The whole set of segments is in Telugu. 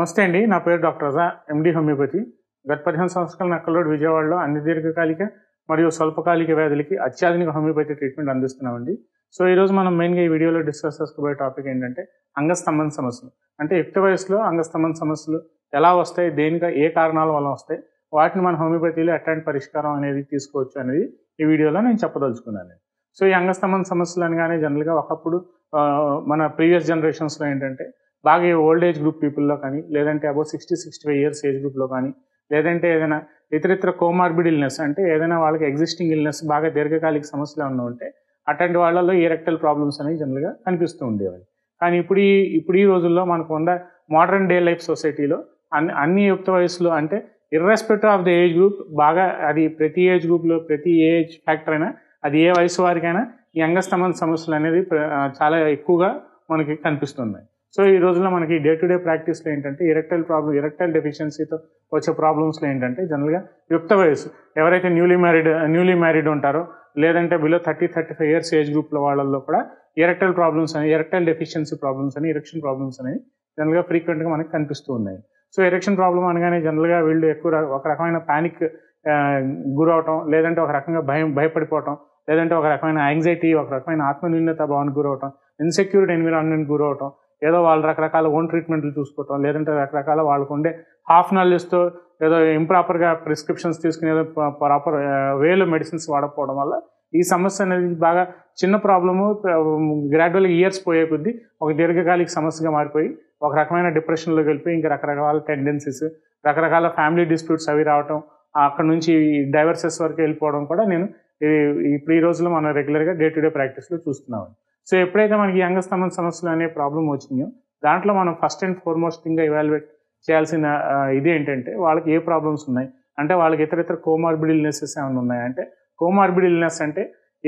నమస్తే అండి నా పేరు డాక్టర్ రజా ఎండి హోమియోపతి గత పదిహేను సంవత్సరాల నక్కలోడు విజయవాడలో అన్ని దీర్ఘకాలిక మరియు స్వల్పకాలిక వ్యాధులకి అత్యాధునిక హోమియోపతి ట్రీట్మెంట్ అందిస్తున్నామండి సో ఈరోజు మనం మెయిన్గా ఈ వీడియోలో డిస్కస్ చేసుకోబోయే టాపిక్ ఏంటంటే అంగస్తంభన సమస్యలు అంటే యుక్త వయసులో అంగస్తంభన సమస్యలు ఎలా వస్తాయి దేనిగా ఏ కారణాల వల్ల వస్తాయి వాటిని మన హోమియోపతిలో ఎట్లాంటి పరిష్కారం అనేది తీసుకోవచ్చు అనేది ఈ వీడియోలో నేను చెప్పదలుచుకున్నాను సో ఈ అంగస్తంభన సమస్యలు అనగానే జనరల్గా ఒకప్పుడు మన ప్రీవియస్ జనరేషన్స్లో ఏంటంటే బాగా ఓల్డ్ ఏజ్ గ్రూప్ పీపుల్లో కానీ లేదంటే above sixty sixty five years age గ్రూప్లో కానీ లేదంటే ఏదైనా ఇతర ఇతర కోమార్బిడ్ ఇల్నెస్ అంటే ఏదైనా వాళ్ళకి ఎగ్జిస్టింగ్ ఇల్నెస్ బాగా దీర్ఘకాలిక సమస్యలు ఉన్న ఉంటే అటువంటి వాళ్ళలో ఈ రెక్టల్ ప్రాబ్లమ్స్ అనేవి జనరల్గా కనిపిస్తూ ఉండేవాళ్ళు కానీ ఇప్పుడు ఈ ఇప్పుడు ఈ రోజుల్లో మనకు ఉన్న మోడర్న్ డే లైఫ్ సొసైటీలో అన్ని అన్ని యుక్త వయసులో అంటే irrespective of the age group బాగా అది ప్రతి ఏజ్ గ్రూప్లో ప్రతి ఏజ్ ఫ్యాక్టర్ అయినా అది ఏ వయసు వారికైనా ఈ అంగస్తంభన సమస్యలు అనేది చాలా ఎక్కువగా మనకి కనిపిస్తున్నాయి సో ఈ రోజుల్లో మనకి డే టు డే ప్రాక్టీస్లో ఏంటంటే ఇరెక్టైల్ ప్రాబ్లం ఇరెక్టైల్ డెఫిషియన్సీతో వచ్చే ప్రాబ్లమ్స్లో ఏంటంటే జనరల్గా యుక్త వయసు ఎవరైతే న్యూలీ మ్యారీడ్ న్యూలీ మ్యారీడ్ ఉంటారో లేదంటే below thirty thirty five years age గ్రూప్ల వాళ్ళల్లో కూడా ఇరెక్టైల్ ప్రాబ్లమ్స్ అని ఇరెక్టైల్ డెఫిషియన్సీ ప్రాబ్లమ్స్ అని ఎరెక్షన్ ప్రాబ్లమ్స్ అనేవి జనరల్గా ఫ్రీక్వెంట్గా మనకి కనిపిస్తూ ఉన్నాయి సో ఎరెక్షన్ ప్రాబ్లం అనగానే జనరల్గా వీళ్ళు ఎక్కువ ఒక రకమైన ప్యానిక్ గురవటం లేదంటే ఒక రకంగా భయం భయపడిపోవటం లేదంటే ఒక రకమైన యాంగ్జైటీ ఒక రకమైన ఆత్మన్యూన్యత భావానికి గురవటం ఇన్సెక్యూరిటీ ఎన్విరాన్మెంట్ గురవటం ఏదో వాళ్ళు రకరకాల ఓన్ ట్రీట్మెంట్లు చూసుకోవటం లేదంటే రకరకాల వాళ్ళకు ఉండే హాఫ్ నాలెడ్జ్తో ఏదో ఇంప్రాపర్గా ప్రిస్క్రిప్షన్స్ తీసుకుని ఏదో ప్రాపర్ వేలో మెడిసిన్స్ వాడకపోవడం వల్ల ఈ సమస్య అనేది బాగా చిన్న ప్రాబ్లము గ్రాడ్యువల్గా ఇయర్స్ పోయే కొద్దీ ఒక దీర్ఘకాలిక సమస్యగా మారిపోయి ఒక రకమైన డిప్రెషన్లో వెళ్ళిపోయి ఇంకా రకరకాల టెండెన్సీస్ రకరకాల ఫ్యామిలీ డిస్ప్యూట్స్ అవి రావటం అక్కడ నుంచి డైవర్సెస్ వరకు వెళ్ళిపోవడం కూడా నేను ఇప్పుడు ఈ రోజులో మనం రెగ్యులర్గా డే టు డే ప్రాక్టీస్లో చూస్తున్నామండి సో ఎప్పుడైతే మనకి అంగస్తంభన సమస్యలు అనే ప్రాబ్లం వచ్చిందో దాంట్లో మనం first and foremost thing evaluate చేయాల్సిన ఇది ఏంటంటే వాళ్ళకి ఏ ప్రాబ్లమ్స్ ఉన్నాయి అంటే వాళ్ళకి ఇతర ఇతర కోమార్బిడ్ ఇల్నెసెస్ ఏమైనా ఉన్నాయా అంటే కోమార్బిడ్ ఇల్నెస్ అంటే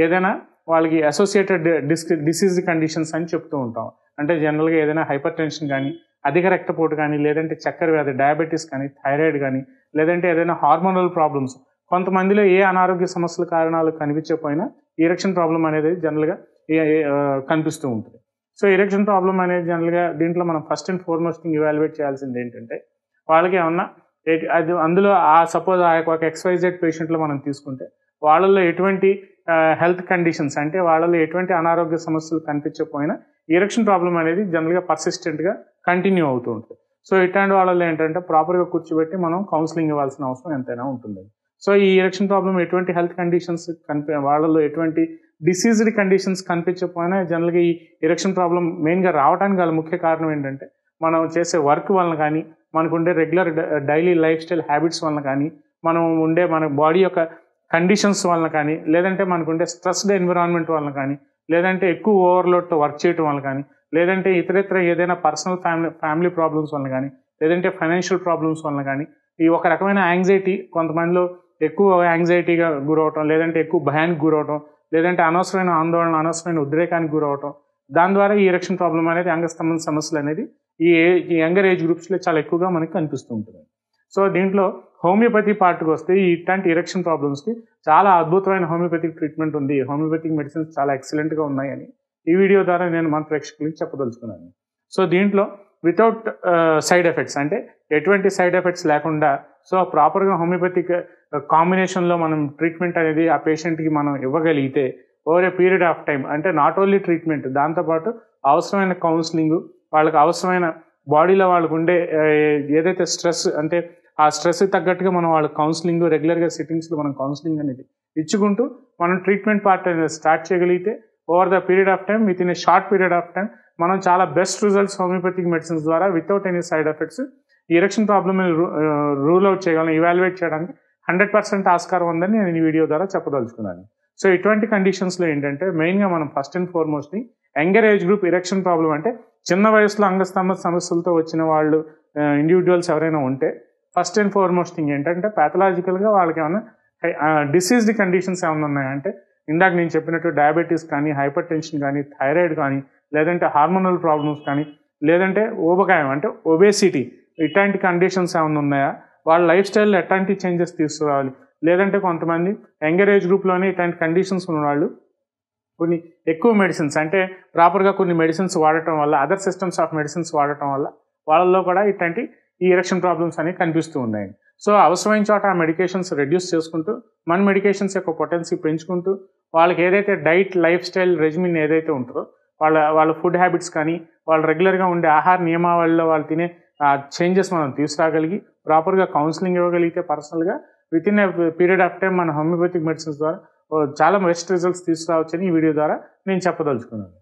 ఏదైనా వాళ్ళకి అసోసియేటెడ్ డిస్ డిసీజ్ కండిషన్స్ అని చెప్తూ ఉంటాం అంటే జనరల్గా ఏదైనా హైపర్ టెన్షన్ కానీ అధిక రక్తపోటు కానీ లేదంటే చక్కెర వ్యాధి డయాబెటీస్ కానీ థైరాయిడ్ కానీ లేదంటే ఏదైనా హార్మోనల్ ప్రాబ్లమ్స్ కొంతమందిలో ఏ అనారోగ్య సమస్యల కారణాలు కనిపించకపోయినా ఇరక్షన్ ప్రాబ్లం అనేది జనరల్గా Uh, కనిపిస్తూ ఉంటుంది సో ఇరక్షన్ ప్రాబ్లం అనేది జనరల్గా దీంట్లో మనం ఫస్ట్ అండ్ ఫార్మోస్ట్ ఇవాల్యుయేట్ చేయాల్సింది ఏంటంటే వాళ్ళకి ఏమన్నా అది అందులో ఆ సపోజ్ ఆ యొక్క ఎక్స్వైజెడ్ పేషెంట్లో మనం తీసుకుంటే వాళ్ళల్లో ఎటువంటి హెల్త్ కండిషన్స్ అంటే వాళ్ళలో ఎటువంటి అనారోగ్య సమస్యలు కనిపించకపోయినా ఎరెక్షన్ ప్రాబ్లం అనేది జనరల్గా పర్సిస్టెంట్గా కంటిన్యూ అవుతూ ఉంటుంది సో ఇట్లాంటి వాళ్ళలో ఏంటంటే ప్రాపర్గా కూర్చోబెట్టి మనం కౌన్సిలింగ్ ఇవ్వాల్సిన అవసరం ఎంతైనా ఉంటుంది సో ఈ ఎరెక్షన్ ప్రాబ్లం ఎటువంటి హెల్త్ కండిషన్స్ కనిపి వాళ్ళలో ఎటువంటి డిసీజ్డ్ కండిషన్స్ కనిపించకపోయినా జనరల్గా ఈ ఇరక్షన్ ప్రాబ్లం మెయిన్గా రావడానికి గల ముఖ్య కారణం ఏంటంటే మనం చేసే వర్క్ వలన కానీ మనకు ఉండే regular daily life style habits వలన కానీ మనం ఉండే మన బాడీ యొక్క కండిషన్స్ వలన కానీ లేదంటే మనకుండే స్ట్రెస్డ్ ఎన్విరాన్మెంట్ వలన కానీ లేదంటే ఎక్కువ ఓవర్లోడ్తో వర్క్ చేయడం వల్ల కానీ లేదంటే ఇతర ఏదైనా పర్సనల్ ఫ్యామిలీ ఫ్యామిలీ ప్రాబ్లమ్స్ వలన కానీ లేదంటే ఫైనాన్షియల్ ప్రాబ్లమ్స్ వలన కానీ ఈ ఒక రకమైన యాంగ్జైటీ కొంతమందిలో ఎక్కువ యాంగ్జైటీగా గురవటం లేదంటే ఎక్కువ భయానికి గురవటం లేదంటే అనవసరమైన ఆందోళన అనవసరమైన ఉద్రేకానికి గురవటం దాని ద్వారా ఈ ఎరక్షన్ ప్రాబ్లం అనేది అంగస్తంభన సమస్యలు అనేది ఈ యంగర్ ఏజ్ గ్రూప్స్లో చాలా ఎక్కువగా మనకి కనిపిస్తూ ఉంటుంది సో దీంట్లో హోమియోపతి పార్ట్కి వస్తే ఈ ఇట్లాంటి ఇరక్షన్ ప్రాబ్లమ్స్కి చాలా అద్భుతమైన హోమియోపతిక్ ట్రీట్మెంట్ ఉంది హోమియోపతిక్ మెడిసిన్స్ చాలా ఎక్సలెంట్గా ఉన్నాయని ఈ వీడియో ద్వారా నేను మన ప్రేక్షకులకి చెప్పదలుచుకున్నాను సో దీంట్లో వితౌట్ సైడ్ ఎఫెక్ట్స్ అంటే ఎటువంటి సైడ్ ఎఫెక్ట్స్ లేకుండా సో ప్రాపర్గా హోమియోపతిక్ కాంబినేషన్లో మనం ట్రీట్మెంట్ అనేది ఆ పేషెంట్కి మనం ఇవ్వగలిగితే over a period of time అంటే నాట్ ఓన్లీ ట్రీట్మెంట్ దాంతోపాటు అవసరమైన కౌన్సిలింగ్ వాళ్ళకి అవసరమైన బాడీలో వాళ్ళకు ఉండే ఏదైతే స్ట్రెస్ అంటే ఆ స్ట్రెస్ తగ్గట్టుగా మనం వాళ్ళ కౌన్సిలింగ్ రెగ్యులర్గా సిట్టింగ్స్లో మనం కౌన్సిలింగ్ అనేది ఇచ్చుకుంటూ మనం ట్రీట్మెంట్ పార్ట్ అనేది స్టార్ట్ చేయగలిగితే over the period of time within a short period of time మనం చాలా బెస్ట్ రిజల్ట్స్ హోమియోపతిక్ మెడిసిన్స్ ద్వారా వితౌట్ ఎనీ సైడ్ ఎఫెక్ట్స్ ఈ ఎరక్షన్ ప్రాబ్లమ్ని రూల్ అవుట్ చేయగలం ఇవాల్యుయేట్ చేయడానికి హండ్రెడ్ పర్సెంట్ ఆస్కారం ఉందని నేను ఈ వీడియో ద్వారా చెప్పదలుచుకున్నాను సో ఇటువంటి కండిషన్స్లో ఏంటంటే మెయిన్గా మనం ఫస్ట్ అండ్ ఫార్మోస్ట్ని younger age group erection problem అంటే చిన్న వయసులో అంగస్తంభ సమస్యలతో వచ్చిన వాళ్ళు ఇండివిజువల్స్ ఎవరైనా ఉంటే ఫస్ట్ అండ్ ఫార్మోస్ట్ థింగ్ ఏంటంటే ప్యాథలాజికల్గా వాళ్ళకి ఏమైనా డిసీజ్డ్ కండిషన్స్ ఏమైనా ఉన్నాయంటే ఇందాక నేను చెప్పినట్టు డయాబెటీస్ కానీ హైపర్ టెన్షన్ కానీ థైరాయిడ్ కానీ లేదంటే హార్మోనల్ ప్రాబ్లమ్స్ కానీ లేదంటే ఊబకాయం అంటే ఒబేసిటీ ఇట్లాంటి కండిషన్స్ ఏమైనా ఉన్నాయా వాళ్ళ లైఫ్ స్టైల్లో ఎట్లాంటి చేంజెస్ తీసుకురావాలి లేదంటే కొంతమంది యంగర్ ఏజ్ గ్రూప్లోనే ఇట్లాంటి కండిషన్స్ ఉన్నవాళ్ళు కొన్ని ఎక్కువ మెడిసిన్స్ అంటే ప్రాపర్గా కొన్ని మెడిసిన్స్ వాడటం వల్ల అదర్ సిస్టమ్స్ ఆఫ్ మెడిసిన్స్ వాడటం వల్ల వాళ్ళల్లో కూడా ఇట్లాంటి ఈ ఎరక్షన్ ప్రాబ్లమ్స్ అనేవి కనిపిస్తూ ఉన్నాయండి సో అవసరమైన చోట ఆ మెడికేషన్స్ రెడ్యూస్ చేసుకుంటూ మన మెడికేషన్స్ యొక్క పొటెన్సీ పెంచుకుంటూ వాళ్ళకి ఏదైతే డైట్ లైఫ్ స్టైల్ రెజిమిన్ ఏదైతే ఉంటుందో వాళ్ళ వాళ్ళ ఫుడ్ హ్యాబిట్స్ కానీ వాళ్ళు రెగ్యులర్గా ఉండే ఆహార నియమావళిలో వాళ్ళు తినే చేంజెస్ మనం తీసుకురాగలిగి ప్రాపర్గా కౌన్సిలింగ్ ఇవ్వగలిగితే పర్సనల్గా within a period of time మన హోమియోపతిక్ మెడిసిన్స్ ద్వారా చాలా బెస్ట్ రిజల్ట్స్ తీసుకురావచ్చని ఈ వీడియో ద్వారా నేను చెప్పదలుచుకున్నాను